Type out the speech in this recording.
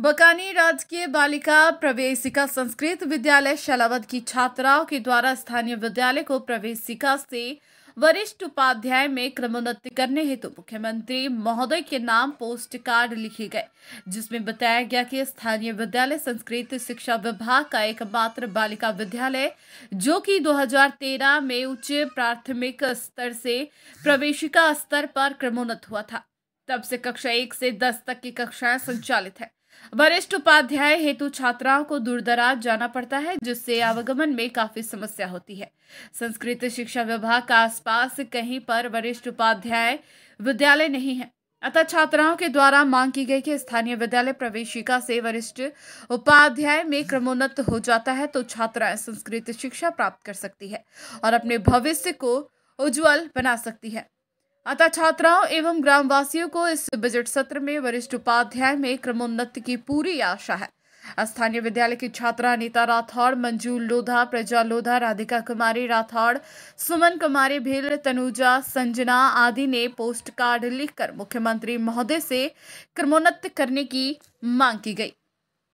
बकानी राजकीय बालिका प्रवेशिका संस्कृत विद्यालय शलावत की छात्राओं के द्वारा स्थानीय विद्यालय को प्रवेशिका से वरिष्ठ उपाध्याय में क्रमोन्नति करने हेतु मुख्यमंत्री महोदय के नाम पोस्ट कार्ड लिखे गए जिसमें बताया गया कि स्थानीय विद्यालय संस्कृत शिक्षा विभाग का एकमात्र बालिका विद्यालय जो कि 2013 में उच्च प्राथमिक स्तर से प्रवेशिका स्तर पर क्रमोन्नत हुआ था तब से कक्षा एक से दस तक की कक्षाएं संचालित है वरिष्ठ उपाध्याय हेतु छात्राओं को दूरदराज जाना पड़ता है जिससे आवागमन में काफी समस्या होती है संस्कृत शिक्षा विभाग का आसपास कहीं पर वरिष्ठ उपाध्याय विद्यालय नहीं है अतः छात्राओं के द्वारा मांग की गई कि स्थानीय विद्यालय प्रवेशिका से वरिष्ठ उपाध्याय में क्रमोन्नत हो जाता है तो छात्राएं संस्कृत शिक्षा प्राप्त कर सकती है और अपने भविष्य को उज्जवल बना सकती है अतः छात्राओं एवं ग्रामवासियों को इस बजट सत्र में वरिष्ठ उपाध्याय में क्रमोन्नति की पूरी आशा है स्थानीय विद्यालय की छात्रा अनिता राठौड़ मंजू लोधा प्रजा लोधा राधिका कुमारी राठौड़ सुमन कुमारी भील तनुजा संजना आदि ने पोस्ट कार्ड लिखकर मुख्यमंत्री महोदय से क्रमोन्नत करने की मांग की गई